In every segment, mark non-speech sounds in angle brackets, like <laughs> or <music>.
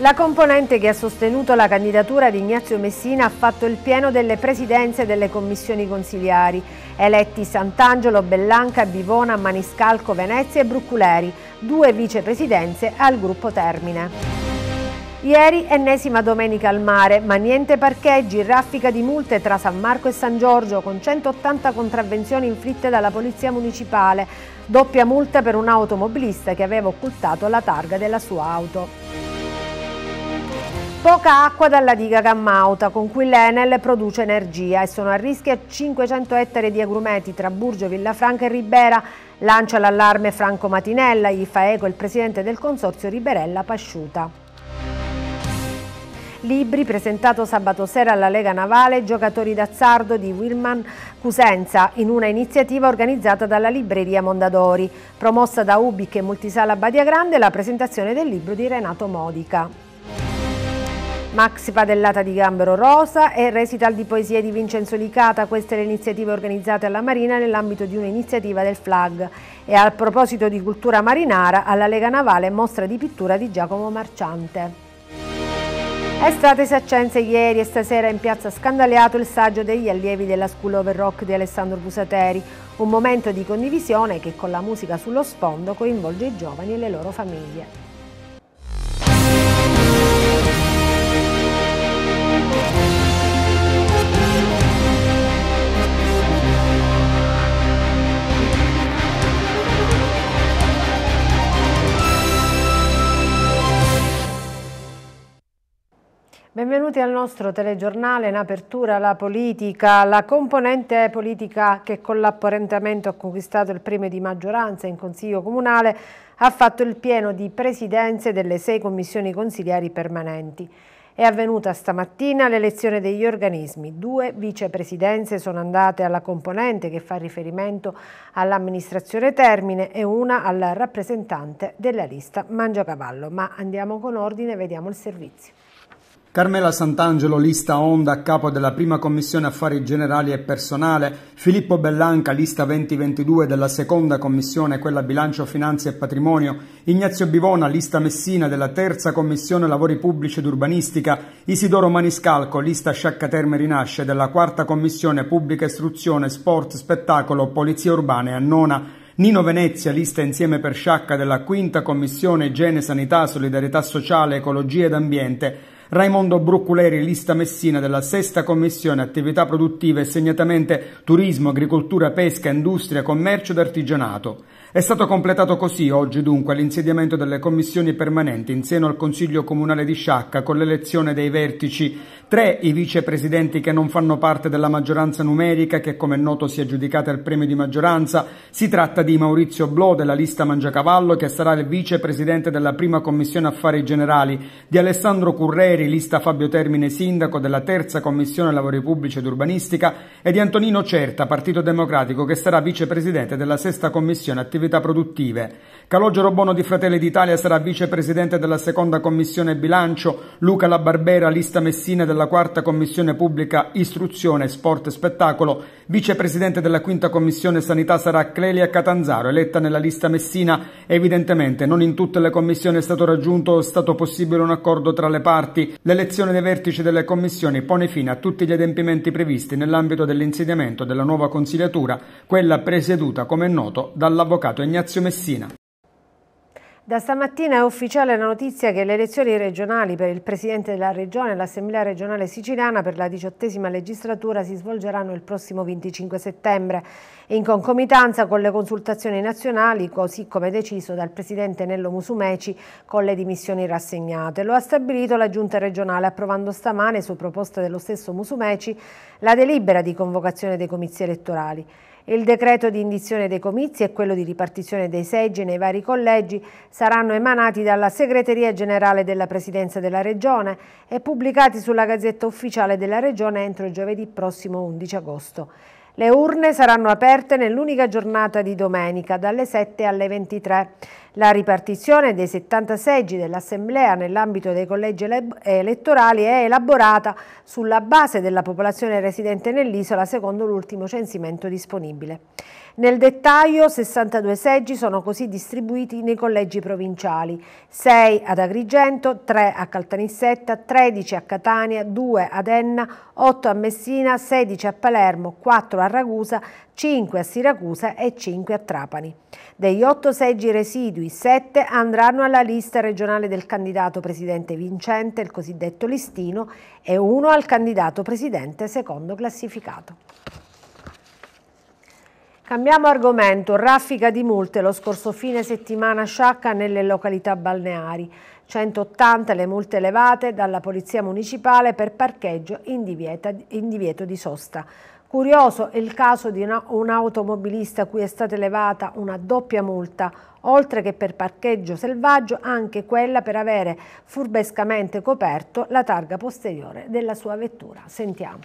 La componente che ha sostenuto la candidatura di Ignazio Messina ha fatto il pieno delle presidenze delle commissioni consiliari, eletti Sant'Angelo, Bellanca, Bivona, Maniscalco, Venezia e Brucculeri, due vicepresidenze al gruppo Termine. Ieri ennesima domenica al mare, ma niente parcheggi, raffica di multe tra San Marco e San Giorgio con 180 contravvenzioni inflitte dalla Polizia Municipale, doppia multa per un automobilista che aveva occultato la targa della sua auto. Poca acqua dalla diga Gammauta con cui l'Enel produce energia e sono a rischio 500 ettari di agrumeti tra Burgio, Villafranca e Ribera. Lancia l'allarme Franco Matinella, gli fa eco il presidente del consorzio Riberella Pasciuta. Libri presentato sabato sera alla Lega Navale, giocatori d'azzardo di Wilman Cusenza in una iniziativa organizzata dalla libreria Mondadori. Promossa da Ubic e Multisala Badia Grande la presentazione del libro di Renato Modica. Maxi Padellata di Gambero Rosa e Resital di Poesie di Vincenzo Licata, queste le iniziative organizzate alla Marina nell'ambito di un'iniziativa del FLAG. E a proposito di cultura marinara, alla Lega Navale mostra di pittura di Giacomo Marciante. È stata esacenza ieri e stasera in piazza Scandaleato il saggio degli allievi della School Over Rock di Alessandro Busateri, un momento di condivisione che con la musica sullo sfondo coinvolge i giovani e le loro famiglie. Benvenuti al nostro telegiornale in apertura la politica, la componente politica che con l'apparentamento ha conquistato il premio di maggioranza in Consiglio Comunale ha fatto il pieno di presidenze delle sei commissioni consigliari permanenti. È avvenuta stamattina l'elezione degli organismi. Due vicepresidenze sono andate alla componente che fa riferimento all'amministrazione Termine e una al rappresentante della lista Mangiacavallo. Ma andiamo con ordine, e vediamo il servizio. Carmela Sant'Angelo, lista Onda, capo della prima commissione affari generali e personale, Filippo Bellanca, lista 2022 della seconda commissione, quella bilancio, finanze e patrimonio, Ignazio Bivona, lista Messina della terza commissione lavori pubblici ed urbanistica, Isidoro Maniscalco, lista Sciacca Terme Rinasce della quarta commissione pubblica istruzione, sport, spettacolo, polizia urbana e a nona. Nino Venezia, lista insieme per Sciacca della quinta commissione igiene, sanità, solidarietà sociale, ecologia ed ambiente, Raimondo Brucculeri, lista Messina della sesta commissione attività produttive e segnatamente turismo, agricoltura, pesca, industria, commercio ed artigianato. È stato completato così oggi dunque l'insediamento delle commissioni permanenti in seno al Consiglio Comunale di Sciacca con l'elezione dei vertici, tre i vicepresidenti che non fanno parte della maggioranza numerica che come è noto si è giudicata il premio di maggioranza, si tratta di Maurizio Blo della lista Mangiacavallo che sarà il vicepresidente della prima commissione affari generali, di Alessandro Curreri, lista Fabio Termine sindaco della terza commissione lavori pubblici ed urbanistica e di Antonino Certa, partito democratico che sarà vicepresidente della sesta commissione attività attività produttive Calogero Bono di Fratelli d'Italia sarà vicepresidente della seconda commissione bilancio, Luca La Barbera, lista Messina della quarta commissione pubblica istruzione, sport e spettacolo, vicepresidente della quinta commissione sanità sarà Clelia Catanzaro, eletta nella lista Messina. Evidentemente non in tutte le commissioni è stato raggiunto o è stato possibile un accordo tra le parti. L'elezione dei vertici delle commissioni pone fine a tutti gli adempimenti previsti nell'ambito dell'insediamento della nuova consigliatura, quella presieduta, come è noto, dall'avvocato Ignazio Messina. Da stamattina è ufficiale la notizia che le elezioni regionali per il Presidente della Regione e l'Assemblea regionale siciliana per la diciottesima legislatura si svolgeranno il prossimo 25 settembre, in concomitanza con le consultazioni nazionali, così come deciso dal Presidente Nello Musumeci con le dimissioni rassegnate. Lo ha stabilito la Giunta regionale, approvando stamane, su proposta dello stesso Musumeci, la delibera di convocazione dei comizi elettorali. Il decreto di indizione dei comizi e quello di ripartizione dei seggi nei vari collegi saranno emanati dalla Segreteria Generale della Presidenza della Regione e pubblicati sulla Gazzetta Ufficiale della Regione entro giovedì prossimo 11 agosto. Le urne saranno aperte nell'unica giornata di domenica, dalle 7 alle 23. La ripartizione dei 70 seggi dell'Assemblea nell'ambito dei collegi elettorali è elaborata sulla base della popolazione residente nell'isola secondo l'ultimo censimento disponibile. Nel dettaglio 62 seggi sono così distribuiti nei collegi provinciali, 6 ad Agrigento, 3 a Caltanissetta, 13 a Catania, 2 ad Enna, 8 a Messina, 16 a Palermo, 4 a Ragusa, 5 a Siracusa e 5 a Trapani. Degli 8 seggi residui, 7 andranno alla lista regionale del candidato presidente vincente, il cosiddetto listino, e 1 al candidato presidente secondo classificato. Cambiamo argomento, raffica di multe lo scorso fine settimana sciacca nelle località balneari. 180 le multe elevate dalla Polizia Municipale per parcheggio in, divieta, in divieto di sosta. Curioso è il caso di una, un automobilista cui è stata elevata una doppia multa, oltre che per parcheggio selvaggio anche quella per avere furbescamente coperto la targa posteriore della sua vettura. Sentiamo.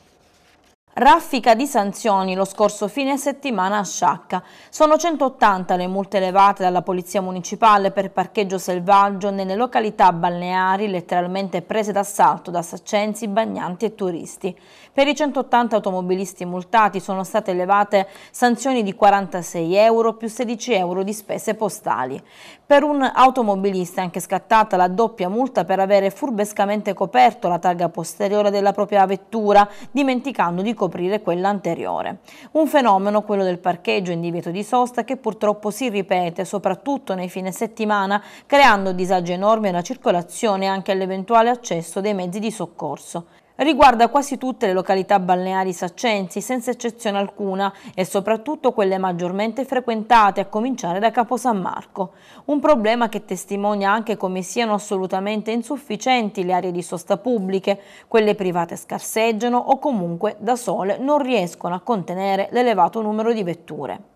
Raffica di sanzioni lo scorso fine settimana a Sciacca. Sono 180 le multe elevate dalla Polizia Municipale per parcheggio selvaggio nelle località balneari letteralmente prese d'assalto da saccensi, bagnanti e turisti. Per i 180 automobilisti multati sono state elevate sanzioni di 46 euro più 16 euro di spese postali. Per un automobilista è anche scattata la doppia multa per avere furbescamente coperto la targa posteriore della propria vettura, dimenticando di coprire quella anteriore. Un fenomeno, quello del parcheggio in divieto di sosta, che purtroppo si ripete soprattutto nei fine settimana, creando disagi enormi alla circolazione e anche all'eventuale accesso dei mezzi di soccorso. Riguarda quasi tutte le località balneari saccensi, senza eccezione alcuna, e soprattutto quelle maggiormente frequentate, a cominciare da Capo San Marco. Un problema che testimonia anche come siano assolutamente insufficienti le aree di sosta pubbliche, quelle private scarseggiano o comunque da sole non riescono a contenere l'elevato numero di vetture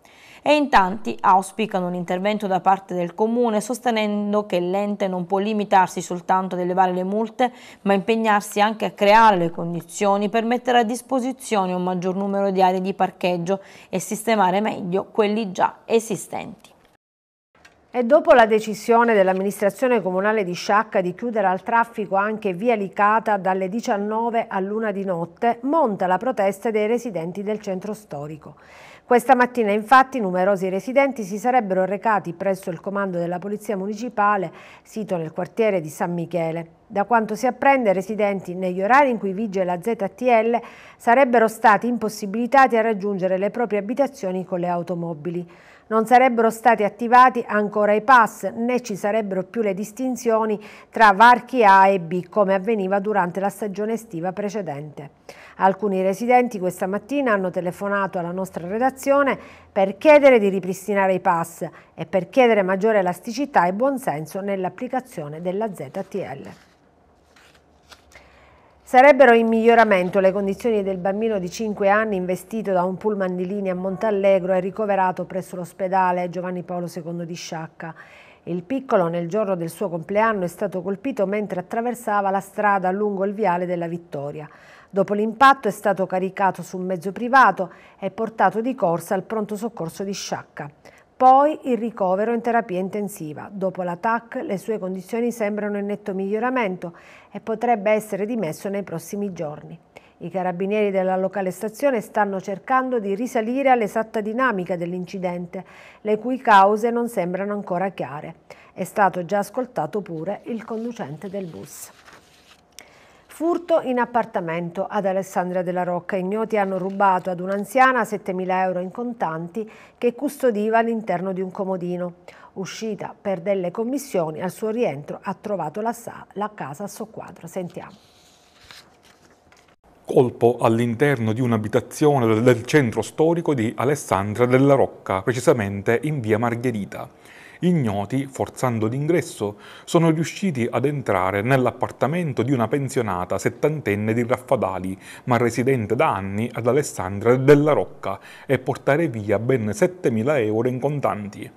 e in tanti auspicano un intervento da parte del Comune sostenendo che l'ente non può limitarsi soltanto ad elevare le multe ma impegnarsi anche a creare le condizioni per mettere a disposizione un maggior numero di aree di parcheggio e sistemare meglio quelli già esistenti. E dopo la decisione dell'amministrazione comunale di Sciacca di chiudere al traffico anche via Licata dalle 19 all'una di notte, monta la protesta dei residenti del centro storico. Questa mattina infatti numerosi residenti si sarebbero recati presso il comando della Polizia Municipale, sito nel quartiere di San Michele. Da quanto si apprende, i residenti negli orari in cui vige la ZTL sarebbero stati impossibilitati a raggiungere le proprie abitazioni con le automobili. Non sarebbero stati attivati ancora i pass né ci sarebbero più le distinzioni tra varchi A e B come avveniva durante la stagione estiva precedente. Alcuni residenti questa mattina hanno telefonato alla nostra redazione per chiedere di ripristinare i pass e per chiedere maggiore elasticità e buonsenso nell'applicazione della ZTL. Sarebbero in miglioramento le condizioni del bambino di 5 anni investito da un pullman di linea a Montallegro e ricoverato presso l'ospedale Giovanni Paolo II di Sciacca. Il piccolo nel giorno del suo compleanno è stato colpito mentre attraversava la strada lungo il viale della Vittoria. Dopo l'impatto è stato caricato su un mezzo privato e portato di corsa al pronto soccorso di Sciacca. Poi il ricovero in terapia intensiva. Dopo la le sue condizioni sembrano in netto miglioramento e potrebbe essere dimesso nei prossimi giorni. I carabinieri della locale stazione stanno cercando di risalire all'esatta dinamica dell'incidente, le cui cause non sembrano ancora chiare. È stato già ascoltato pure il conducente del bus. Furto in appartamento ad Alessandria della Rocca. I gnoti hanno rubato ad un'anziana 7.000 euro in contanti che custodiva all'interno di un comodino. Uscita per delle commissioni, al suo rientro ha trovato la, la casa a soqquadro. Sentiamo colpo all'interno di un'abitazione del centro storico di Alessandria della Rocca, precisamente in via Margherita ignoti, forzando l'ingresso, sono riusciti ad entrare nell'appartamento di una pensionata settantenne di Raffadali, ma residente da anni ad Alessandria della Rocca, e portare via ben 7.000 euro in contanti.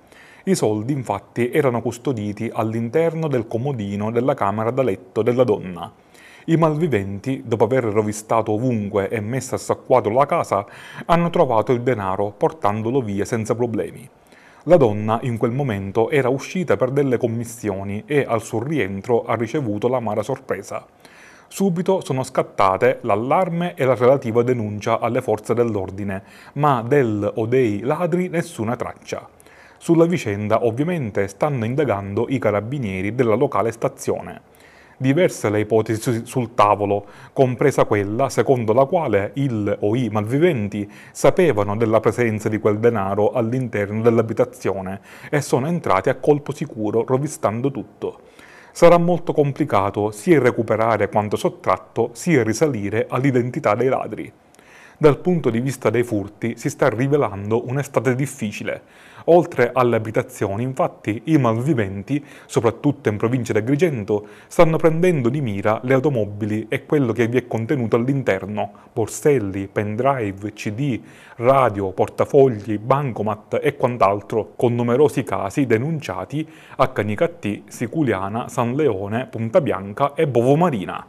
I soldi infatti erano custoditi all'interno del comodino della camera da letto della donna. I malviventi, dopo aver rovistato ovunque e messo a sacquato la casa, hanno trovato il denaro portandolo via senza problemi. La donna in quel momento era uscita per delle commissioni e al suo rientro ha ricevuto l'amara sorpresa. Subito sono scattate l'allarme e la relativa denuncia alle forze dell'ordine, ma del o dei ladri nessuna traccia. Sulla vicenda ovviamente stanno indagando i carabinieri della locale stazione diverse le ipotesi sul tavolo, compresa quella secondo la quale il o i malviventi sapevano della presenza di quel denaro all'interno dell'abitazione e sono entrati a colpo sicuro rovistando tutto. Sarà molto complicato sia recuperare quanto sottratto, sia risalire all'identità dei ladri. Dal punto di vista dei furti si sta rivelando un'estate difficile, Oltre alle abitazioni, infatti, i malviventi, soprattutto in provincia di Agrigento, stanno prendendo di mira le automobili e quello che vi è contenuto all'interno, borselli, pendrive, cd, radio, portafogli, bancomat e quant'altro, con numerosi casi denunciati a Canicattì, Siculiana, San Leone, Punta Bianca e Bovomarina.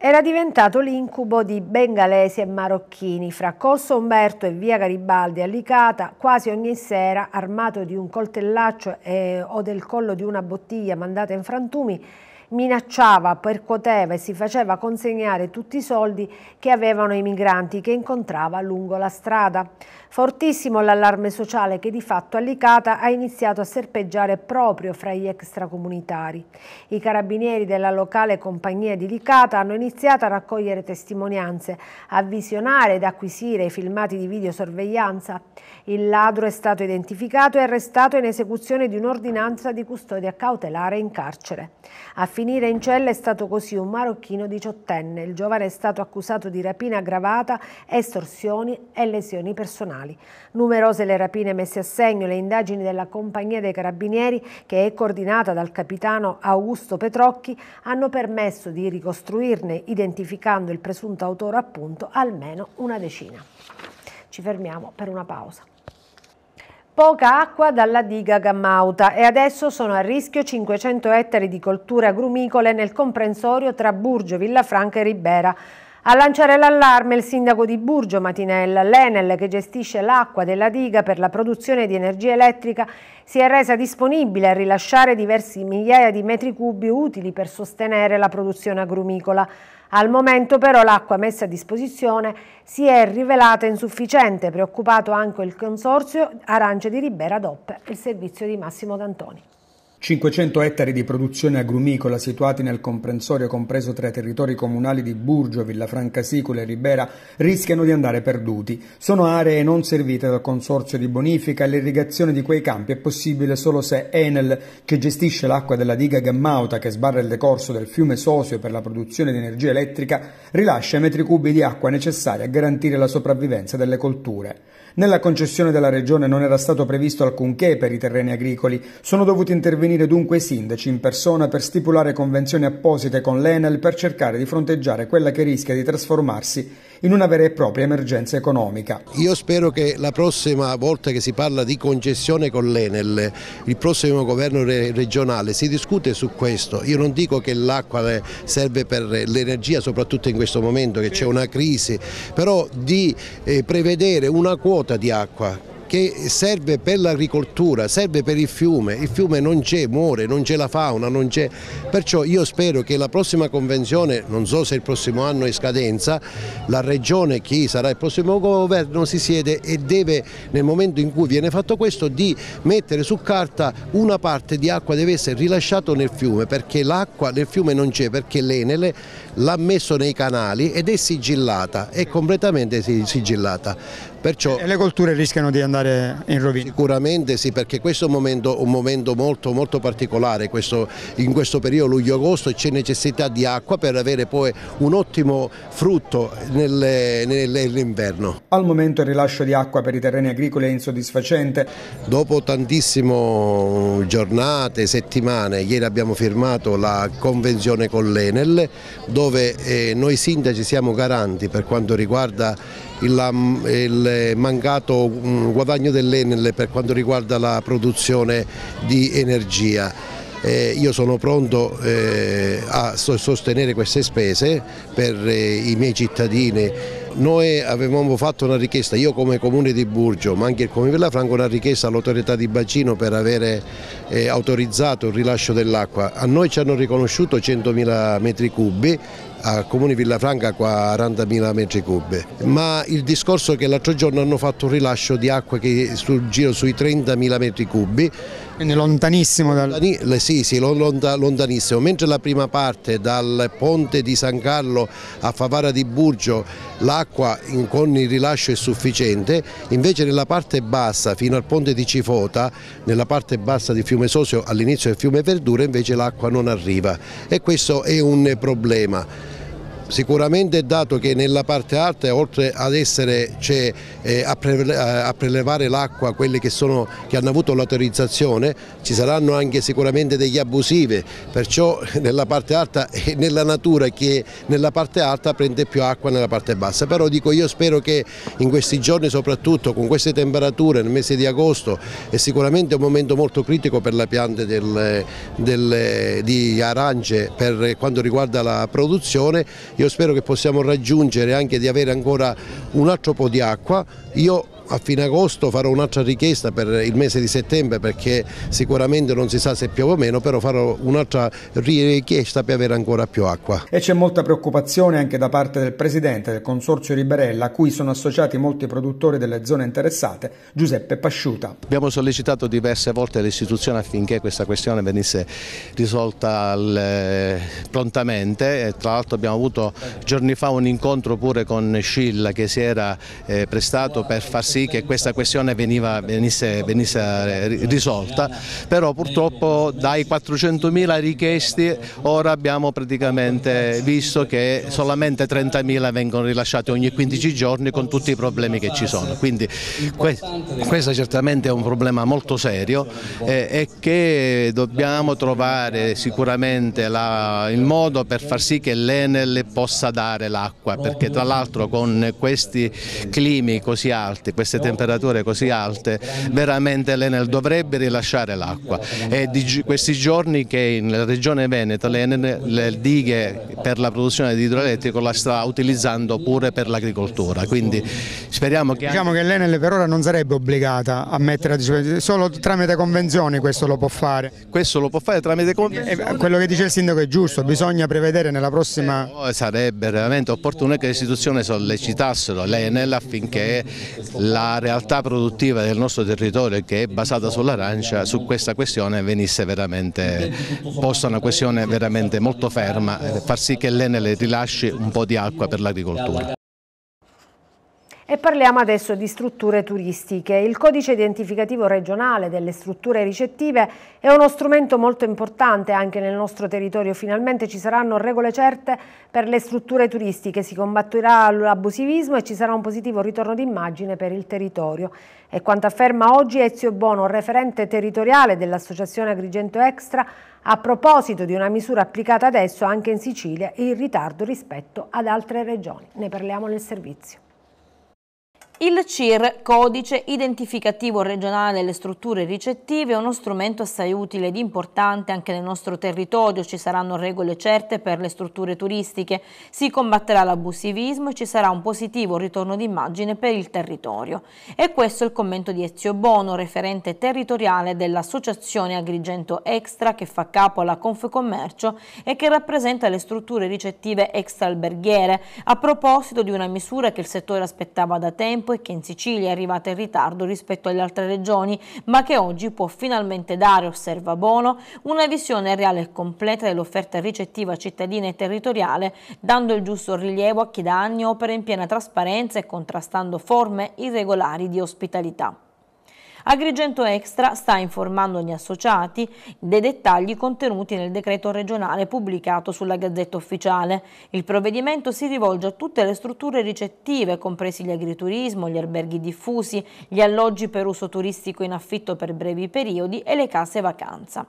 Era diventato l'incubo di bengalesi e marocchini. Fra Corso Umberto e via Garibaldi a Licata, quasi ogni sera, armato di un coltellaccio e, eh, o del collo di una bottiglia mandata in frantumi, minacciava, percuoteva e si faceva consegnare tutti i soldi che avevano i migranti che incontrava lungo la strada. Fortissimo l'allarme sociale che di fatto allicata ha iniziato a serpeggiare proprio fra gli extracomunitari. I carabinieri della locale compagnia di Licata hanno iniziato a raccogliere testimonianze, a visionare ed acquisire i filmati di videosorveglianza il ladro è stato identificato e arrestato in esecuzione di un'ordinanza di custodia cautelare in carcere. A finire in cella è stato così un marocchino diciottenne. Il giovane è stato accusato di rapina aggravata, estorsioni e lesioni personali. Numerose le rapine messe a segno, le indagini della Compagnia dei Carabinieri, che è coordinata dal capitano Augusto Petrocchi, hanno permesso di ricostruirne, identificando il presunto autore appunto, almeno una decina. Ci fermiamo per una pausa poca acqua dalla diga Gammauta e adesso sono a rischio 500 ettari di colture agrumicole nel comprensorio tra Burgio, Villafranca e Ribera. A lanciare l'allarme il sindaco di Burgio Matinella, l'Enel che gestisce l'acqua della diga per la produzione di energia elettrica, si è resa disponibile a rilasciare diversi migliaia di metri cubi utili per sostenere la produzione agrumicola. Al momento però l'acqua messa a disposizione si è rivelata insufficiente, preoccupato anche il consorzio Arance di Ribera DOP e il servizio di Massimo D'Antoni. 500 ettari di produzione agrumicola situati nel comprensorio compreso tra i territori comunali di Burgio, Villafranca Sicula e Ribera rischiano di andare perduti. Sono aree non servite dal consorzio di bonifica e l'irrigazione di quei campi è possibile solo se Enel, che gestisce l'acqua della diga Gammauta che sbarra il decorso del fiume Sosio per la produzione di energia elettrica, rilascia i metri cubi di acqua necessari a garantire la sopravvivenza delle colture. Nella concessione della regione non era stato previsto alcunché per i terreni agricoli. Sono dovuti intervenire dunque i sindaci in persona per stipulare convenzioni apposite con l'Enel per cercare di fronteggiare quella che rischia di trasformarsi in una vera e propria emergenza economica. Io spero che la prossima volta che si parla di concessione con l'Enel, il prossimo governo regionale si discute su questo. Io non dico che l'acqua eh, serve per l'energia, soprattutto in questo momento che c'è una crisi, però di eh, prevedere una quota di acqua che serve per l'agricoltura, serve per il fiume, il fiume non c'è, muore, non c'è la fauna, non c'è, perciò io spero che la prossima convenzione, non so se il prossimo anno è scadenza, la regione, chi sarà il prossimo governo si siede e deve nel momento in cui viene fatto questo di mettere su carta una parte di acqua deve essere rilasciata nel fiume perché l'acqua nel fiume non c'è perché l'Enele l'ha messo nei canali ed è sigillata, è completamente sigillata. Perciò, e le colture rischiano di andare in rovina? Sicuramente sì, perché questo è un momento, un momento molto, molto, particolare, questo, in questo periodo luglio-agosto c'è necessità di acqua per avere poi un ottimo frutto nell'inverno. Al momento il rilascio di acqua per i terreni agricoli è insoddisfacente. Dopo tantissime giornate, settimane, ieri abbiamo firmato la convenzione con l'Enel dove eh, noi sindaci siamo garanti per quanto riguarda il, il eh, mancato mm, guadagno dell'Enel per quanto riguarda la produzione di energia. Eh, io sono pronto eh, a sostenere queste spese per eh, i miei cittadini. Noi avevamo fatto una richiesta, io come comune di Burgio, ma anche il comune di Villafranco, una richiesta all'autorità di Bacino per avere eh, autorizzato il rilascio dell'acqua. A noi ci hanno riconosciuto 100.000 metri cubi, a Comune Villafranca 40.000 metri cubi, ma il discorso è che l'altro giorno hanno fatto un rilascio di acqua che sul giro sui 30.000 metri cubi. Quindi lontanissimo dal... Lontani, sì, sì, lontanissimo, mentre la prima parte dal ponte di San Carlo a Favara di Burgio l'acqua con il rilascio è sufficiente, invece nella parte bassa fino al ponte di Cifota, nella parte bassa di Fiume Sosio all'inizio del fiume Verdura invece l'acqua non arriva e questo è un problema. Sicuramente dato che nella parte alta oltre ad essere cioè, eh, a, prele a, prelevare l'acqua quelli che, sono, che, hanno avuto l'autorizzazione ci saranno anche sicuramente degli abusivi, perciò <laughs> nella parte alta <laughs> e nella natura che nella parte alta prende più acqua nella parte bassa, però dico io spero che in questi giorni soprattutto con queste temperature nel mese di agosto è sicuramente un momento molto critico per le piante del, del, di arance per quanto riguarda la produzione io spero che possiamo raggiungere anche di avere ancora un altro po' di acqua. Io a fine agosto farò un'altra richiesta per il mese di settembre perché sicuramente non si sa se piove o meno, però farò un'altra richiesta per avere ancora più acqua. E c'è molta preoccupazione anche da parte del presidente del Consorzio Riberella, a cui sono associati molti produttori delle zone interessate, Giuseppe Pasciuta. Abbiamo sollecitato diverse volte le istituzioni affinché questa questione venisse risolta eh, prontamente, tra l'altro abbiamo avuto giorni fa un incontro pure con Scilla che si era eh, prestato per far sì che questa questione veniva, venisse, venisse, eh, risolta, però purtroppo dai 400.000 richiesti ora abbiamo praticamente visto che solamente 30.000 vengono rilasciati ogni 15 giorni con tutti i problemi che ci sono, quindi que questo certamente è un problema molto serio eh, e che dobbiamo trovare sicuramente la, il modo per far sì che l'Enel possa dare l'acqua perché tra l'altro con questi climi così alti, queste temperature così alte veramente l'Enel dovrebbe rilasciare l'acqua e di questi giorni che nella regione Veneto l'Enel le dighe per la produzione di idroelettrico la sta utilizzando pure per l'agricoltura quindi speriamo che... Diciamo che l'Enel per ora non sarebbe obbligata a mettere a disposizione, solo tramite convenzioni questo lo può fare. Questo lo può fare tramite convenzioni? Eh, quello che dice il sindaco è giusto, bisogna prevedere nella prossima... Eh, esatto sarebbe veramente opportuno che le istituzioni sollecitassero l'Enel affinché la realtà produttiva del nostro territorio che è basata sull'arancia su questa questione venisse veramente posta una questione veramente molto ferma, eh, far sì che l'Enel rilasci un po' di acqua per l'agricoltura. E parliamo adesso di strutture turistiche. Il codice identificativo regionale delle strutture ricettive è uno strumento molto importante anche nel nostro territorio. Finalmente ci saranno regole certe per le strutture turistiche, si combatterà l'abusivismo e ci sarà un positivo ritorno d'immagine per il territorio. E quanto afferma oggi Ezio Bono, referente territoriale dell'Associazione Agrigento Extra, a proposito di una misura applicata adesso anche in Sicilia, in ritardo rispetto ad altre regioni. Ne parliamo nel servizio. Il CIR, codice identificativo regionale delle strutture ricettive, è uno strumento assai utile ed importante anche nel nostro territorio. Ci saranno regole certe per le strutture turistiche, si combatterà l'abusivismo e ci sarà un positivo ritorno d'immagine per il territorio. E questo è il commento di Ezio Bono, referente territoriale dell'Associazione Agrigento Extra che fa capo alla Confcommercio e che rappresenta le strutture ricettive extra alberghiere, a proposito di una misura che il settore aspettava da tempo tempo e che in Sicilia è arrivata in ritardo rispetto alle altre regioni, ma che oggi può finalmente dare, osserva Bono, una visione reale e completa dell'offerta ricettiva cittadina e territoriale, dando il giusto rilievo a chi da anni opera in piena trasparenza e contrastando forme irregolari di ospitalità. Agrigento Extra sta informando gli associati dei dettagli contenuti nel decreto regionale pubblicato sulla Gazzetta Ufficiale. Il provvedimento si rivolge a tutte le strutture ricettive, compresi gli agriturismo, gli alberghi diffusi, gli alloggi per uso turistico in affitto per brevi periodi e le case vacanza.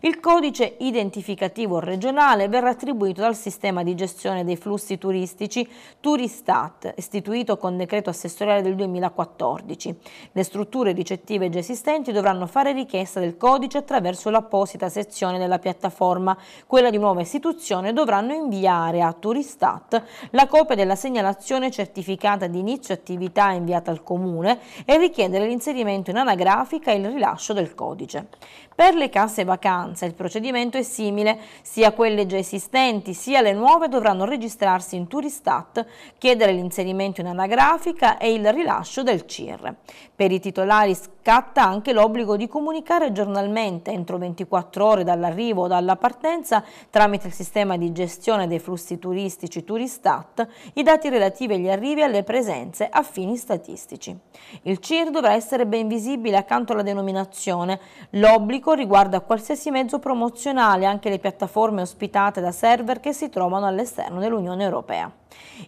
Il codice identificativo regionale verrà attribuito dal sistema di gestione dei flussi turistici Turistat, istituito con decreto assessoriale del 2014. Le strutture ricettive iniziative già esistenti dovranno fare richiesta del codice attraverso l'apposita sezione della piattaforma. Quella di nuova istituzione dovranno inviare a Turistat la copia della segnalazione certificata di inizio attività inviata al Comune e richiedere l'inserimento in anagrafica e il rilascio del codice. Per le casse vacanze il procedimento è simile, sia quelle già esistenti sia le nuove dovranno registrarsi in Turistat, chiedere l'inserimento in anagrafica e il rilascio del CIR. Per i titolari Scatta anche l'obbligo di comunicare giornalmente, entro 24 ore dall'arrivo o dalla partenza, tramite il sistema di gestione dei flussi turistici Turistat, i dati relativi agli arrivi e alle presenze a fini statistici. Il CIR dovrà essere ben visibile accanto alla denominazione. L'obbligo riguarda qualsiasi mezzo promozionale, anche le piattaforme ospitate da server che si trovano all'esterno dell'Unione Europea.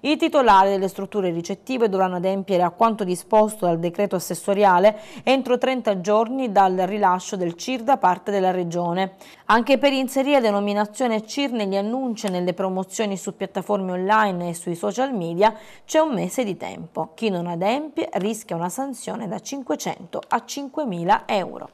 I titolari delle strutture ricettive dovranno adempiere a quanto disposto dal decreto assessoriale entro 30 giorni dal rilascio del CIR da parte della Regione. Anche per inserire denominazione CIR negli annunci e nelle promozioni su piattaforme online e sui social media c'è un mese di tempo. Chi non adempie rischia una sanzione da 500 a 5.000 euro.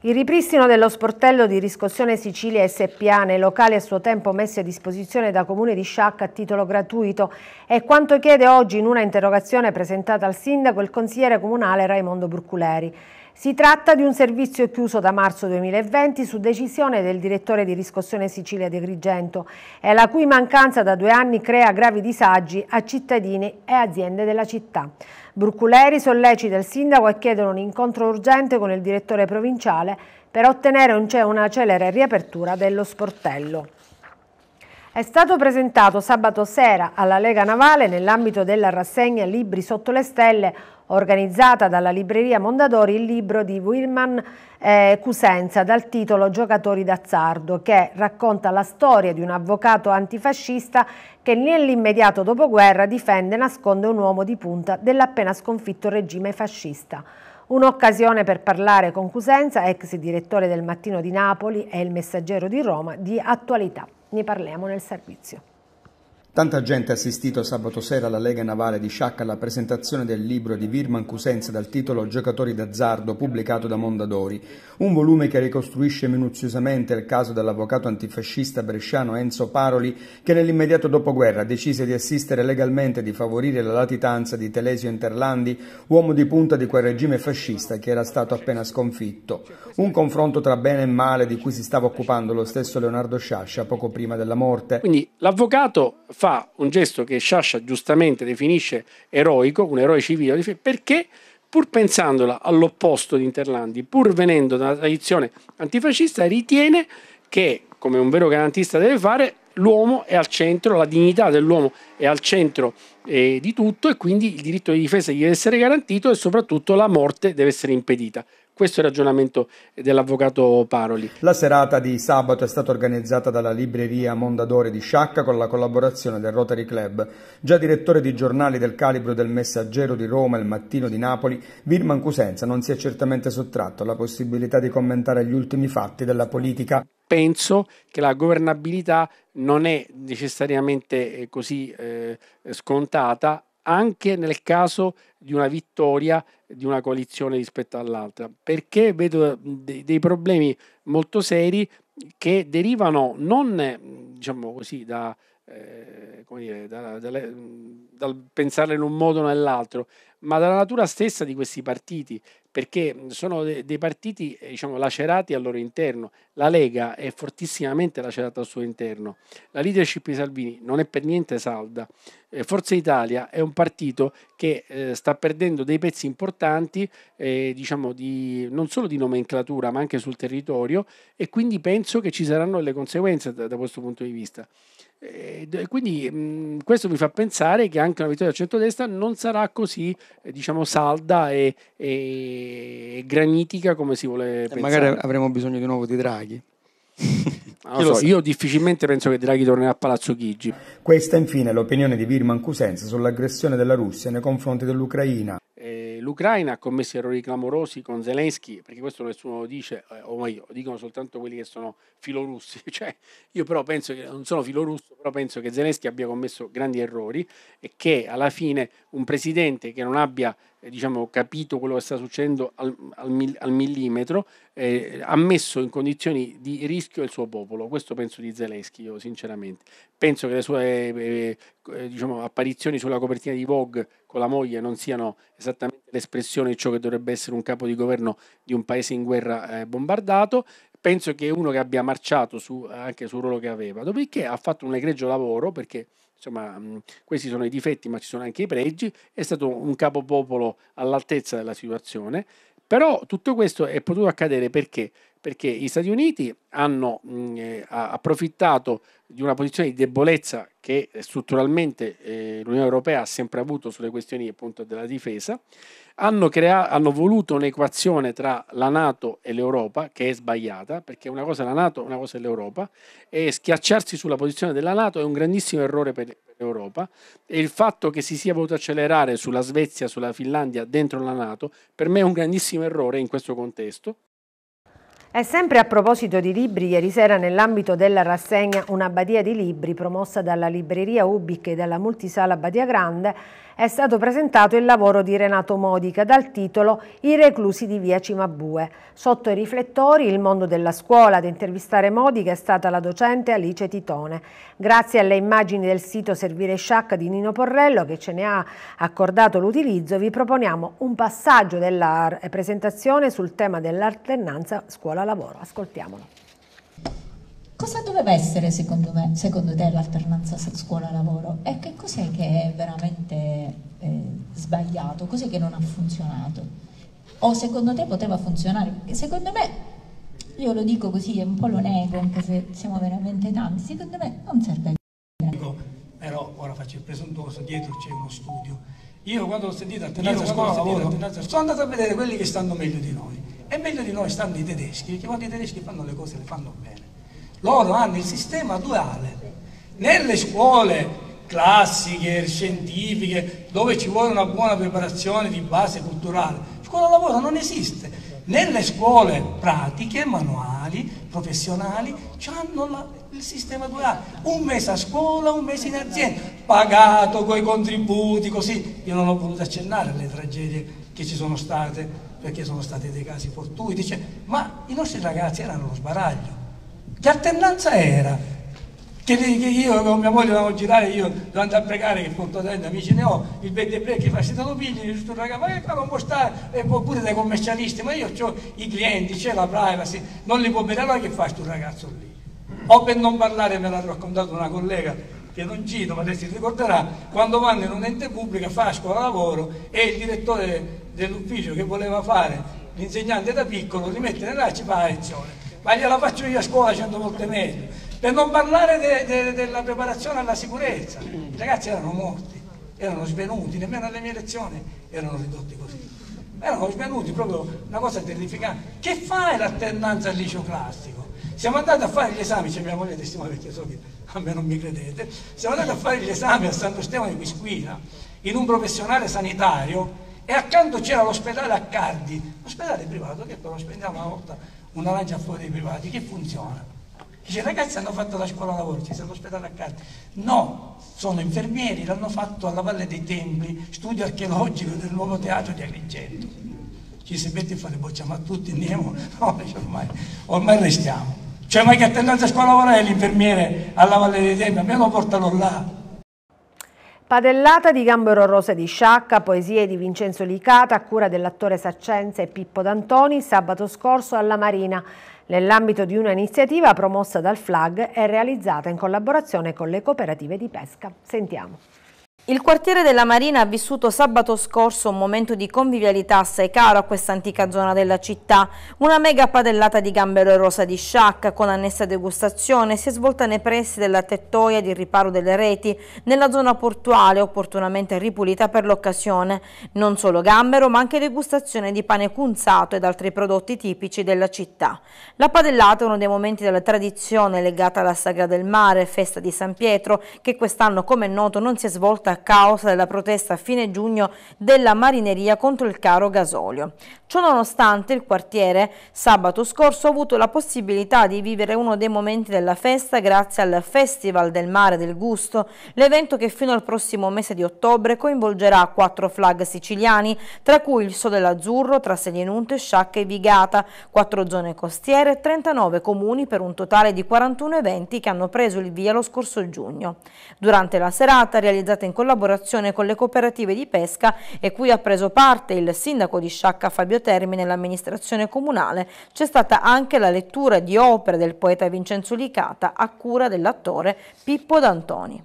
Il ripristino dello sportello di Riscossione Sicilia SPA nei locali a suo tempo messi a disposizione da Comune di Sciacca a titolo gratuito è quanto chiede oggi in una interrogazione presentata al Sindaco il consigliere comunale Raimondo Burculeri. Si tratta di un servizio chiuso da marzo 2020 su decisione del direttore di Riscossione Sicilia De Grigento e la cui mancanza da due anni crea gravi disagi a cittadini e aziende della città. Bruculeri sollecita il sindaco a chiedere un incontro urgente con il direttore provinciale per ottenere una celere riapertura dello sportello. È stato presentato sabato sera alla Lega Navale, nell'ambito della rassegna Libri sotto le stelle, organizzata dalla libreria Mondadori il libro di Wilman eh, Cusenza dal titolo Giocatori d'azzardo che racconta la storia di un avvocato antifascista che nell'immediato dopoguerra difende e nasconde un uomo di punta dell'appena sconfitto regime fascista. Un'occasione per parlare con Cusenza, ex direttore del Mattino di Napoli e il Messaggero di Roma, di attualità. Ne parliamo nel servizio. Tanta gente ha assistito sabato sera alla Lega Navale di Sciacca alla presentazione del libro di Virman Cusenza dal titolo Giocatori d'azzardo pubblicato da Mondadori, un volume che ricostruisce minuziosamente il caso dell'avvocato antifascista bresciano Enzo Paroli che nell'immediato dopoguerra decise di assistere legalmente e di favorire la latitanza di Telesio Interlandi, uomo di punta di quel regime fascista che era stato appena sconfitto. Un confronto tra bene e male di cui si stava occupando lo stesso Leonardo Sciascia poco prima della morte. Quindi l'avvocato fa fa un gesto che Sciascia giustamente definisce eroico, un eroe civile, perché pur pensandola all'opposto di Interlandi, pur venendo da una tradizione antifascista, ritiene che, come un vero garantista deve fare, l'uomo è al centro, la dignità dell'uomo è al centro eh, di tutto e quindi il diritto di difesa gli deve essere garantito e soprattutto la morte deve essere impedita. Questo è il ragionamento dell'avvocato Paroli. La serata di sabato è stata organizzata dalla libreria Mondadori di Sciacca con la collaborazione del Rotary Club. Già direttore di giornali del calibro del Messaggero di Roma e il Mattino di Napoli, Virman Cusenza non si è certamente sottratto alla possibilità di commentare gli ultimi fatti della politica penso che la governabilità non è necessariamente eh, così eh, scontata anche nel caso di una vittoria di una coalizione rispetto all'altra, perché vedo dei problemi molto seri che derivano non diciamo così, da, eh, come dire, da, da, dal pensarla in un modo o nell'altro, ma dalla natura stessa di questi partiti, perché sono de, dei partiti eh, diciamo, lacerati al loro interno. La Lega è fortissimamente lacerata al suo interno, la leadership di Salvini non è per niente salda. Eh, Forza Italia è un partito che eh, sta perdendo dei pezzi importanti, eh, diciamo di, non solo di nomenclatura, ma anche sul territorio, e quindi penso che ci saranno le conseguenze da, da questo punto di vista. E quindi mh, questo mi fa pensare che anche una vittoria del centrodestra non sarà così eh, diciamo salda e, e, granitica come si vuole e eh, pensare. Magari avremo bisogno di nuovo di Draghi. ah, <laughs> so, Io difficilmente penso che Draghi tornerà a Palazzo Chigi. Questa infine è l'opinione di Virman Cusenza sull'aggressione della Russia nei confronti dell'Ucraina eh, l'Ucraina ha commesso errori clamorosi con Zelensky, perché questo nessuno lo dice, eh, o meglio, lo dicono soltanto quelli che sono filorussi. <laughs> Cioè, io però penso che, non sono filorusso, però penso che Zelensky abbia commesso grandi errori e che alla fine un presidente che non abbia eh, diciamo, capito quello che sta succedendo al, al, al millimetro eh, ha messo in condizioni di rischio il suo popolo. Questo penso di Zelensky, io sinceramente. Penso che le sue eh, eh, diciamo, apparizioni sulla copertina di Vogue con la moglie non siano esattamente l'espressione di ciò che dovrebbe essere un capo di governo di un paese in guerra eh, bombardato. Penso che uno che abbia marciato su, eh, anche sul ruolo che aveva. Dopodiché ha fatto un egregio lavoro perché insomma, mh, questi sono i difetti ma ci sono anche i pregi, è stato un capopopolo all'altezza della situazione, però tutto questo è potuto accadere perché? perché gli Stati Uniti hanno mh, mm, eh, approfittato di una posizione di debolezza che eh, strutturalmente eh, l'Unione Europea ha sempre avuto sulle questioni appunto, della difesa, hanno, crea- hanno voluto un'equazione tra la Nato e l'Europa che è sbagliata, perché una cosa è la Nato, e una cosa è l'Europa, e schiacciarsi sulla posizione della Nato è un grandissimo errore per l'Europa e il fatto che si sia voluto accelerare sulla Svezia, sulla Finlandia dentro la Nato, per me è un grandissimo errore in questo contesto e sempre a proposito di libri, ieri sera nell'ambito della rassegna Una Badia di Libri promossa dalla libreria Ubic e dalla multisala Badia Grande è stato presentato il lavoro di Renato Modica dal titolo I reclusi di via Cimabue. Sotto i riflettori il mondo della scuola ad intervistare Modica è stata la docente Alice Titone. Grazie alle immagini del sito Servire Sciacca di Nino Porrello che ce ne ha accordato l'utilizzo vi proponiamo un passaggio della presentazione sul tema dell'alternanza scuola-lavoro. Ascoltiamolo. Cosa doveva essere secondo, me, secondo te l'alternanza scuola-lavoro e che cos'è che è veramente sbagliato? Cos'è che non ha funzionato? O secondo te poteva funzionare? Secondo me, io lo dico così, è un po' lo nego, anche se siamo veramente tanti, secondo me non serve però ora faccio il presuntuoso, dietro c'è uno studio. Io quando ho sentito a tendenza scuola lavoro, sono andato a vedere quelli che stanno meglio di noi. E meglio di noi stanno i tedeschi, perché quando i tedeschi fanno le cose le fanno bene. Loro hanno il sistema duale. Nelle scuole classiche, scientifiche, dove ci vuole una buona preparazione di base culturale. Scuola lavoro non esiste. Nelle scuole pratiche, manuali, professionali, hanno la, il sistema duale. Un mese a scuola, un mese in azienda, pagato con i contributi, così. Io non ho voluto accennare alle tragedie che ci sono state, perché sono stati dei casi fortuiti, cioè, ma i nostri ragazzi erano uno sbaraglio. Che alternanza era? che, io con mia moglie andavo a girare, io devo andare a pregare che appunto tenendo amici ne ho, il bed break che fa se te lo pigli, tutto raga, ma che qua non può stare, oppure eh, dai commercialisti, ma io ho i clienti, c'è la privacy, non li può bere, allora che fa sto ragazzo lì? O per non parlare, me l'ha raccontato una collega che non cito, ma adesso si ricorderà, quando vanno in un ente pubblico fa scuola lavoro e il direttore dell'ufficio che voleva fare l'insegnante da piccolo li mette nella cipa lezione, ma gliela faccio io a scuola cento volte meglio per non parlare de, de, della preparazione alla sicurezza, i ragazzi erano morti, erano svenuti, nemmeno alle mie lezioni erano ridotti così. Erano svenuti, proprio una cosa terrificante. Che fai l'alternanza al liceo classico? Siamo andati a fare gli esami, c'è mia moglie testimone perché so che a me non mi credete, siamo andati a fare gli esami a Santo Stefano di Quisquina, in un professionale sanitario, e accanto c'era l'ospedale a Cardi, l'ospedale privato che però spendiamo una volta una lancia fuori dei privati, che funziona. Dice, ragazzi hanno fatto la scuola lavoro, ci sono ospedati a casa. No, sono infermieri, l'hanno fatto alla Valle dei Templi, studio archeologico del nuovo teatro di Agrigento. Ci si mette a fare boccia, ma tutti andiamo, <laughs> no, ormai, ormai restiamo. Cioè, ma che attendenza a scuola lavoro è l'infermiere alla Valle dei Templi, almeno portalo là. Padellata di Gambero Rose di Sciacca, poesie di Vincenzo Licata a cura dell'attore Saccenza e Pippo D'Antoni sabato scorso alla Marina nell'ambito di una iniziativa promossa dal FLAG e realizzata in collaborazione con le cooperative di pesca. Sentiamo. Il quartiere della Marina ha vissuto sabato scorso un momento di convivialità assai caro a questa antica zona della città. Una mega padellata di gambero e rosa di sciacca con annessa degustazione si è svolta nei pressi della tettoia di riparo delle reti nella zona portuale opportunamente ripulita per l'occasione. Non solo gambero ma anche degustazione di pane cunzato ed altri prodotti tipici della città. La padellata è uno dei momenti della tradizione legata alla Sagra del Mare, festa di San Pietro, che quest'anno come è noto non si è svolta causa della protesta a fine giugno della marineria contro il caro gasolio. Ciononostante il quartiere sabato scorso ha avuto la possibilità di vivere uno dei momenti della festa grazie al Festival del Mare del Gusto, l'evento che fino al prossimo mese di ottobre coinvolgerà quattro flag siciliani, tra cui il So dell'Azzurro, Trasegnenunte, Sciacca e Vigata, quattro zone costiere e 39 comuni per un totale di 41 eventi che hanno preso il via lo scorso giugno. Durante la serata, realizzata in collaborazione collaborazione con le cooperative di pesca e cui ha preso parte il sindaco di Sciacca Fabio Termine e l'amministrazione comunale, c'è stata anche la lettura di opere del poeta Vincenzo Licata a cura dell'attore Pippo D'Antoni.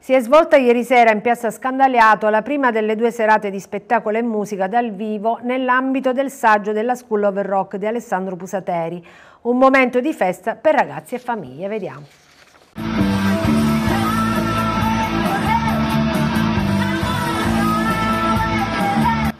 Si è svolta ieri sera in Piazza Scandaliato la prima delle due serate di spettacolo e musica dal vivo nell'ambito del saggio della School of Rock di Alessandro Pusateri, un momento di festa per ragazzi e famiglie. Vediamo.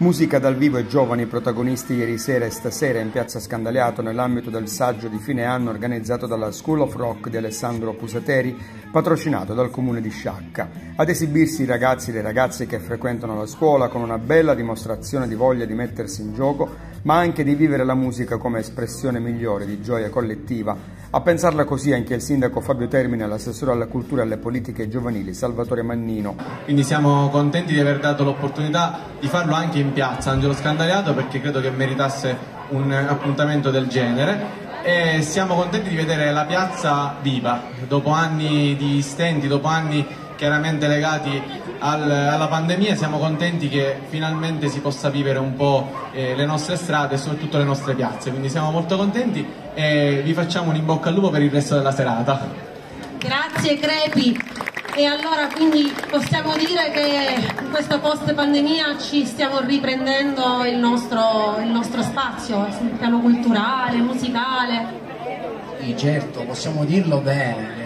Musica dal vivo e giovani protagonisti ieri sera e stasera in Piazza Scandaliato nell'ambito del saggio di fine anno organizzato dalla School of Rock di Alessandro Pusateri, patrocinato dal comune di Sciacca. Ad esibirsi i ragazzi e le ragazze che frequentano la scuola con una bella dimostrazione di voglia di mettersi in gioco, ma anche di vivere la musica come espressione migliore di gioia collettiva a pensarla così anche il sindaco Fabio Termine, l'assessore alla cultura e alle politiche giovanili Salvatore Mannino. Quindi siamo contenti di aver dato l'opportunità di farlo anche in piazza Angelo Scandaliato perché credo che meritasse un appuntamento del genere e siamo contenti di vedere la piazza viva dopo anni di stenti, dopo anni chiaramente legati al, alla pandemia siamo contenti che finalmente si possa vivere un po' eh, le nostre strade e soprattutto le nostre piazze quindi siamo molto contenti e vi facciamo un in bocca al lupo per il resto della serata. Grazie Crepi. E allora quindi possiamo dire che in questa post pandemia ci stiamo riprendendo il nostro, il nostro spazio sul piano culturale, musicale. Sì, certo, possiamo dirlo bene.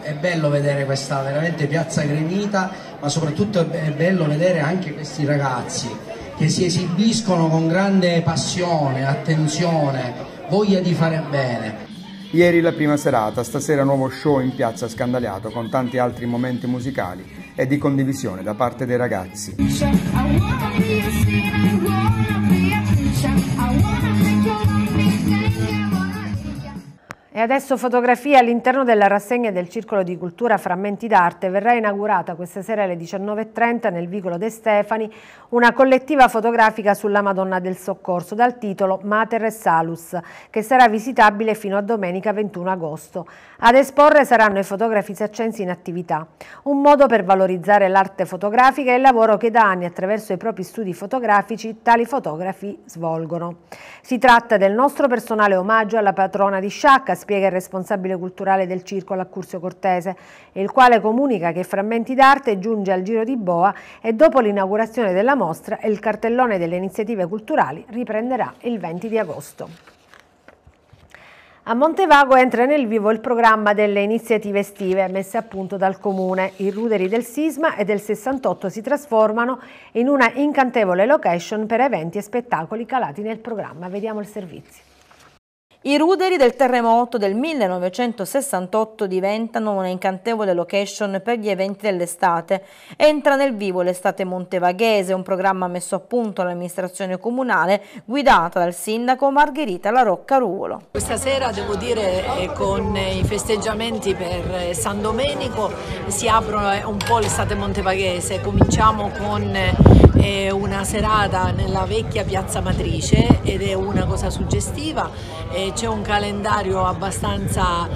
È bello vedere questa veramente piazza gremita, ma soprattutto è bello vedere anche questi ragazzi che si esibiscono con grande passione, attenzione, voglia di fare bene. Ieri la prima serata, stasera nuovo show in piazza Scandaliato con tanti altri momenti musicali e di condivisione da parte dei ragazzi. a E adesso fotografia all'interno della rassegna del Circolo di Cultura Frammenti d'Arte verrà inaugurata questa sera alle 19.30 nel Vicolo De Stefani una collettiva fotografica sulla Madonna del Soccorso dal titolo Mater e Salus che sarà visitabile fino a domenica 21 agosto. Ad esporre saranno i fotografi saccensi in attività, un modo per valorizzare l'arte fotografica e il lavoro che da anni attraverso i propri studi fotografici tali fotografi svolgono. Si tratta del nostro personale omaggio alla patrona di Sciacca, spiega il responsabile culturale del circolo Accursio Cortese, il quale comunica che Frammenti d'arte giunge al Giro di Boa e dopo l'inaugurazione della mostra il cartellone delle iniziative culturali riprenderà il 20 di agosto. A Montevago entra nel vivo il programma delle iniziative estive messe a punto dal comune. I ruderi del sisma e del 68 si trasformano in una incantevole location per eventi e spettacoli calati nel programma. Vediamo il servizio. I ruderi del terremoto del 1968 diventano una incantevole location per gli eventi dell'estate. Entra nel vivo l'estate montevaghese, un programma messo a punto dall'amministrazione comunale guidata dal sindaco Margherita La Rocca Ruolo. Questa sera devo dire eh, con i festeggiamenti per eh, San Domenico si aprono eh, un po' l'estate montevaghese. Cominciamo con è una serata nella vecchia piazza matrice ed è una cosa suggestiva, c'è un calendario abbastanza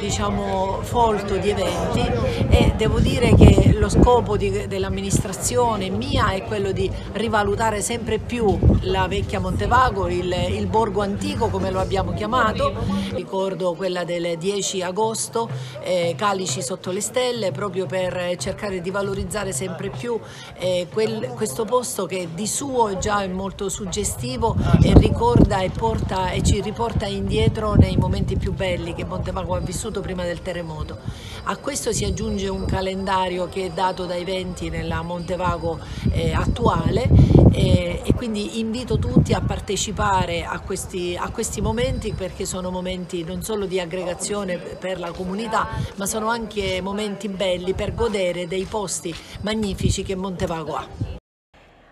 diciamo, folto di eventi e devo dire che lo scopo dell'amministrazione mia è quello di rivalutare sempre più la vecchia Montevago, il, il borgo antico come lo abbiamo chiamato, ricordo quella del 10 agosto, eh, Calici sotto le stelle, proprio per cercare di valorizzare sempre più eh, quel, questo posto che di suo già è molto suggestivo ah, e ricorda e, porta, e ci riporta indietro nei momenti più belli che Montemago ha vissuto prima del terremoto. A questo si aggiunge un calendario che è dato dai venti nella Montevago eh, attuale eh, e quindi invito tutti a partecipare a questi, a questi momenti perché sono momenti non solo di aggregazione per la comunità ma sono anche momenti belli per godere dei posti magnifici che Montevago ha.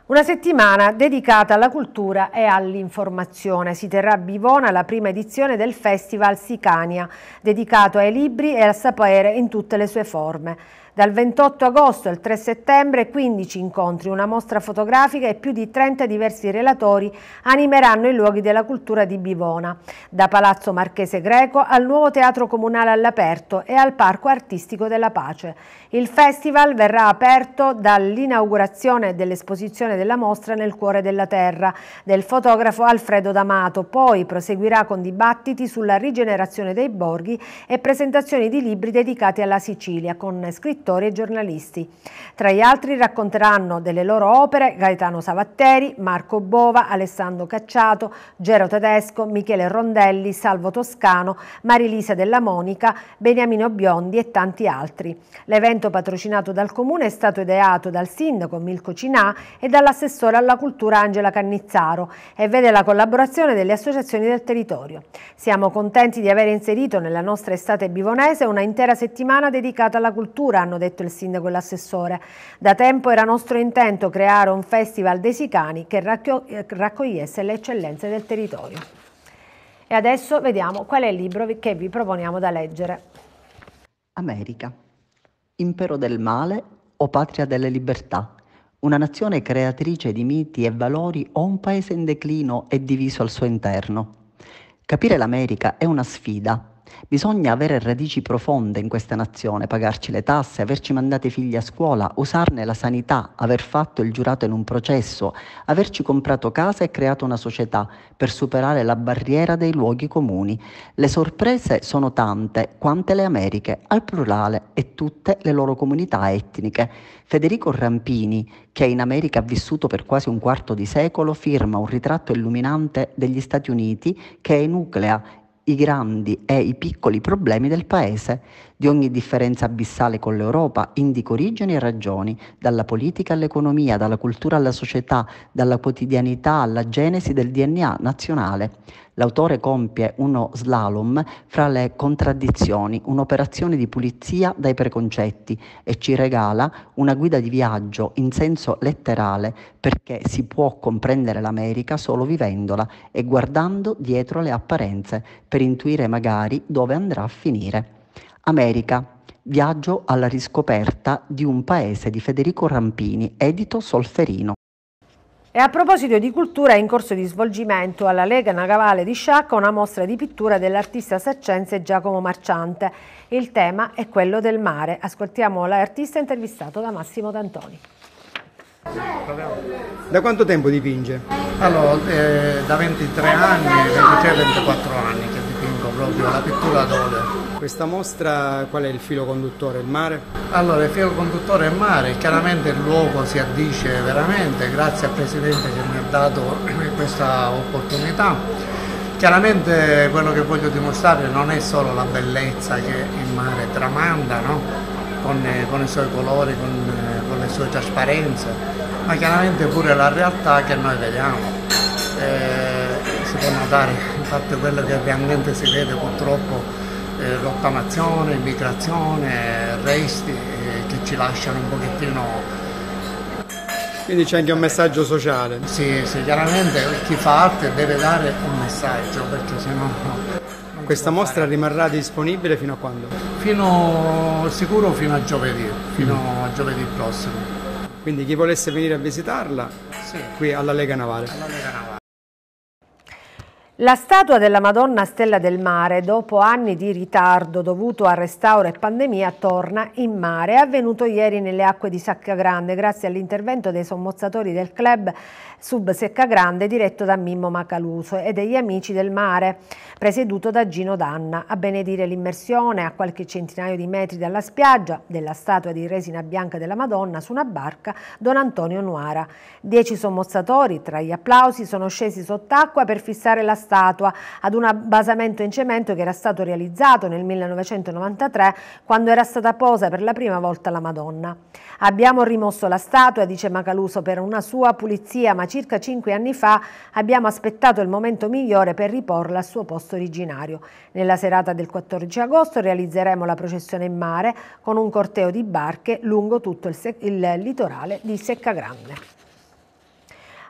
Una settimana dedicata alla cultura e all'informazione. Si terrà a Bivona la prima edizione del Festival Sicania, dedicato ai libri e al sapere in tutte le sue forme. Dal 28 agosto al 3 settembre 15 incontri, una mostra fotografica e più di 30 diversi relatori animeranno i luoghi della cultura di Bivona, da Palazzo Marchese Greco al nuovo Teatro Comunale all'Aperto e al Parco Artistico della Pace. Il festival verrà aperto dall'inaugurazione dell'esposizione della mostra nel cuore della terra del fotografo Alfredo D'Amato, poi proseguirà con dibattiti sulla rigenerazione dei borghi e presentazioni di libri dedicati alla Sicilia con scrittori scrittori e giornalisti. Tra gli altri racconteranno delle loro opere Gaetano Savatteri, Marco Bova, Alessandro Cacciato, Gero Tedesco, Michele Rondelli, Salvo Toscano, Marilisa Della Monica, Beniamino Biondi e tanti altri. L'evento patrocinato dal Comune è stato ideato dal sindaco Milco Cinà e dall'assessore alla cultura Angela Cannizzaro e vede la collaborazione delle associazioni del territorio. Siamo contenti di aver inserito nella nostra estate bivonese una intera settimana dedicata alla cultura, hanno hanno detto il sindaco e l'assessore. Da tempo era nostro intento creare un festival dei sicani che raccogliesse le eccellenze del territorio. E adesso vediamo qual è il libro che vi proponiamo da leggere. America, impero del male o patria delle libertà? Una nazione creatrice di miti e valori o un paese in declino e diviso al suo interno? Capire l'America è una sfida, Bisogna avere radici profonde in questa nazione, pagarci le tasse, averci mandato i figli a scuola, usarne la sanità, aver fatto il giurato in un processo, averci comprato casa e creato una società per superare la barriera dei luoghi comuni. Le sorprese sono tante, quante le Americhe, al plurale, e tutte le loro comunità etniche. Federico Rampini, che in America ha vissuto per quasi un quarto di secolo, firma un ritratto illuminante degli Stati Uniti che enuclea i grandi e i piccoli problemi del paese, di ogni differenza abissale con l'Europa, indica origini e ragioni, dalla politica all'economia, dalla cultura alla società, dalla quotidianità alla genesi del DNA nazionale. L'autore compie uno slalom fra le contraddizioni, un'operazione di pulizia dai preconcetti e ci regala una guida di viaggio in senso letterale perché si può comprendere l'America solo vivendola e guardando dietro le apparenze per intuire magari dove andrà a finire. America. Viaggio alla riscoperta di un paese di Federico Rampini, edito Solferino. E a proposito di cultura, è in corso di svolgimento alla Lega Nagavale di Sciacca una mostra di pittura dell'artista saccense Giacomo Marciante. Il tema è quello del mare. Ascoltiamo l'artista intervistato da Massimo D'Antoni. Da quanto tempo dipinge? Allora, eh, da 23 anni, 23-24 anni che dipingo proprio la pittura ad questa mostra qual è il filo conduttore? Il mare? Allora il filo conduttore è il mare, chiaramente il luogo si addice veramente, grazie al Presidente che mi ha dato <clears throat> questa opportunità. Chiaramente quello che voglio dimostrare non è solo la bellezza che il mare tramanda, no? con, eh, con, i suoi colori, con, eh, con, le sue trasparenze, ma chiaramente pure la realtà che noi vediamo. Eh, si può notare infatti quello che realmente si vede purtroppo eh, rottamazione, immigrazione, resti eh, che ci lasciano un pochettino... Quindi c'è anche un messaggio sociale. Sì, sì, chiaramente chi fa arte deve dare un messaggio perché se no... Questa mostra fare. rimarrà disponibile fino a quando? Fino, sicuro fino a giovedì, fino mm. a giovedì prossimo. Quindi chi volesse venire a visitarla, sì. qui alla Lega Navale. Alla Lega Navale. La statua della Madonna Stella del Mare, dopo anni di ritardo dovuto a restauro e pandemia, torna in mare. È avvenuto ieri nelle acque di Sacca Grande grazie all'intervento dei sommozzatori del club Sub Secca Grande diretto da Mimmo Macaluso e degli Amici del Mare, presieduto da Gino Danna. A benedire l'immersione a qualche centinaio di metri dalla spiaggia della statua di resina bianca della Madonna su una barca Don Antonio Nuara. Dieci sommozzatori, tra gli applausi, sono scesi sott'acqua per fissare la statua ad un basamento in cemento che era stato realizzato nel 1993 quando era stata posa per la prima volta la Madonna. Abbiamo rimosso la statua, dice Macaluso, per una sua pulizia, ma circa cinque anni fa abbiamo aspettato il momento migliore per riporla al suo posto originario. Nella serata del 14 agosto realizzeremo la processione in mare con un corteo di barche lungo tutto il, il litorale di Secca Grande.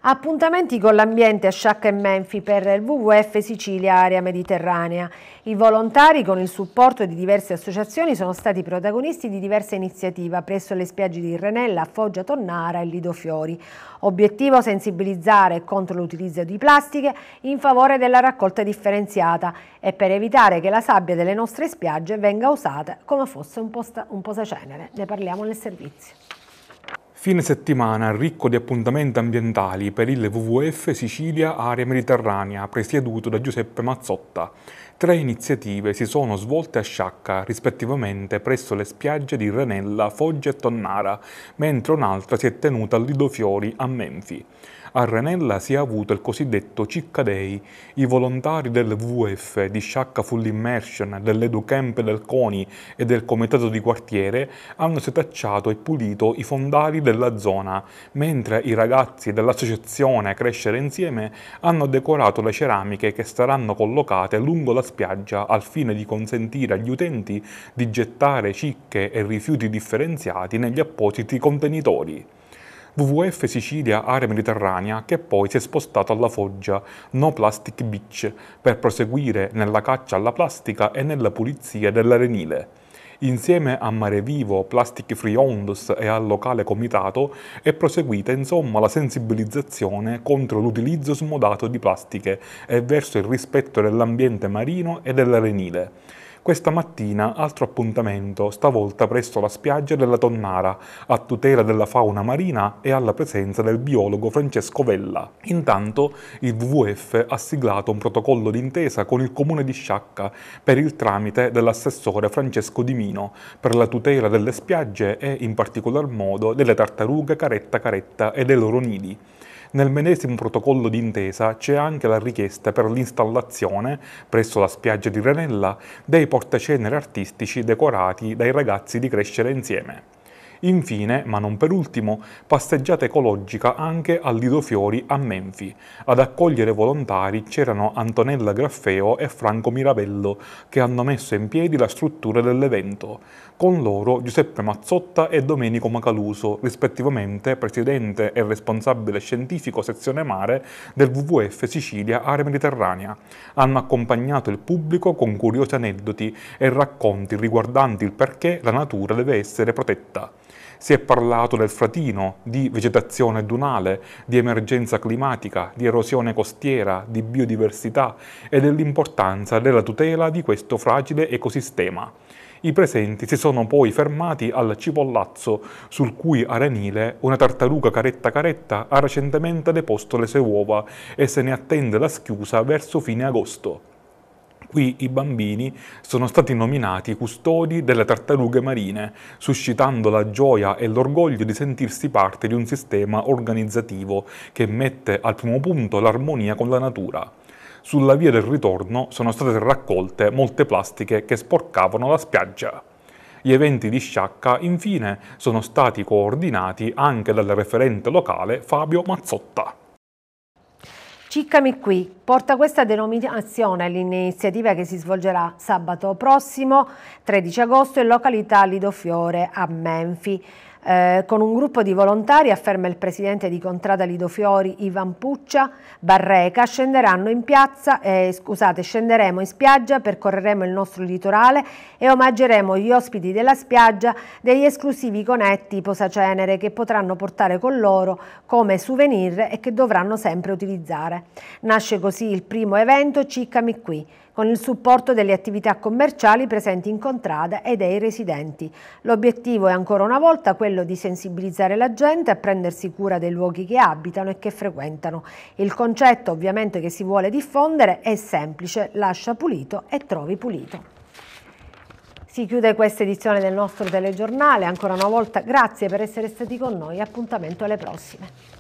Appuntamenti con l'ambiente a Sciacca e Menfi per il WWF Sicilia Area Mediterranea. I volontari, con il supporto di diverse associazioni, sono stati protagonisti di diverse iniziative presso le spiagge di Renella, Foggia Tonnara e Lido Fiori. Obiettivo sensibilizzare contro l'utilizzo di plastiche in favore della raccolta differenziata e per evitare che la sabbia delle nostre spiagge venga usata come fosse un, un posacenere. Ne parliamo nel servizio. Fine settimana ricco di appuntamenti ambientali per il WWF Sicilia Area Mediterranea, presieduto da Giuseppe Mazzotta. Tre iniziative si sono svolte a Sciacca, rispettivamente presso le spiagge di Renella, Foggia e Tonnara, mentre un'altra si è tenuta a Lidofiori a Menfi. A Renella si è avuto il cosiddetto Ciccadei, i volontari del WF, di Sciacca Full Immersion, dell'Educamp del CONI e del Comitato di Quartiere hanno setacciato e pulito i fondali della zona, mentre i ragazzi dell'associazione Crescere Insieme hanno decorato le ceramiche che saranno collocate lungo la spiaggia al fine di consentire agli utenti di gettare cicche e rifiuti differenziati negli appositi contenitori. WWF Sicilia Area Mediterranea che poi si è spostato alla Foggia No Plastic Beach per proseguire nella caccia alla plastica e nella pulizia dell'arenile. Insieme a Mare Vivo, Plastic Free Ondos e al locale comitato è proseguita insomma la sensibilizzazione contro l'utilizzo smodato di plastiche e verso il rispetto dell'ambiente marino e dell'arenile. Questa mattina altro appuntamento, stavolta presso la spiaggia della Tonnara, a tutela della fauna marina e alla presenza del biologo Francesco Vella. Intanto il WWF ha siglato un protocollo d'intesa con il comune di Sciacca per il tramite dell'assessore Francesco Di Mino per la tutela delle spiagge e in particolar modo delle tartarughe caretta caretta e dei loro nidi. Nel medesimo protocollo d'intesa c'è anche la richiesta per l'installazione, presso la spiaggia di Ranella, dei portaceneri artistici decorati dai ragazzi di Crescere Insieme. Infine, ma non per ultimo, passeggiata ecologica anche al Lido Fiori a Menfi. Ad accogliere volontari c'erano Antonella Graffeo e Franco Mirabello, che hanno messo in piedi la struttura dell'evento. Con loro Giuseppe Mazzotta e Domenico Macaluso, rispettivamente presidente e responsabile scientifico sezione mare del WWF Sicilia Area Mediterranea. Hanno accompagnato il pubblico con curiosi aneddoti e racconti riguardanti il perché la natura deve essere protetta. Si è parlato del fratino, di vegetazione dunale, di emergenza climatica, di erosione costiera, di biodiversità e dell'importanza della tutela di questo fragile ecosistema. I presenti si sono poi fermati al cipollazzo, sul cui arenile una tartaruga caretta caretta ha recentemente deposto le sue uova e se ne attende la schiusa verso fine agosto. Qui i bambini sono stati nominati custodi delle tartarughe marine, suscitando la gioia e l'orgoglio di sentirsi parte di un sistema organizzativo che mette al primo punto l'armonia con la natura. Sulla via del ritorno sono state raccolte molte plastiche che sporcavano la spiaggia. Gli eventi di sciacca, infine, sono stati coordinati anche dal referente locale Fabio Mazzotta. Ciccami qui porta questa denominazione all'iniziativa che si svolgerà sabato prossimo 13 agosto in località Lidofiore a Menfi. Eh, con un gruppo di volontari, afferma il presidente di Contrada Lido Fiori, Ivan Puccia, Barreca, scenderanno in piazza, eh, scusate, scenderemo in spiaggia, percorreremo il nostro litorale e omaggeremo gli ospiti della spiaggia degli esclusivi conetti posacenere che potranno portare con loro come souvenir e che dovranno sempre utilizzare. Nasce così il primo evento Ciccami qui con il supporto delle attività commerciali presenti in contrada e dei residenti. L'obiettivo è ancora una volta quello di sensibilizzare la gente a prendersi cura dei luoghi che abitano e che frequentano. Il concetto ovviamente che si vuole diffondere è semplice, lascia pulito e trovi pulito. Si chiude questa edizione del nostro telegiornale, ancora una volta grazie per essere stati con noi, appuntamento alle prossime.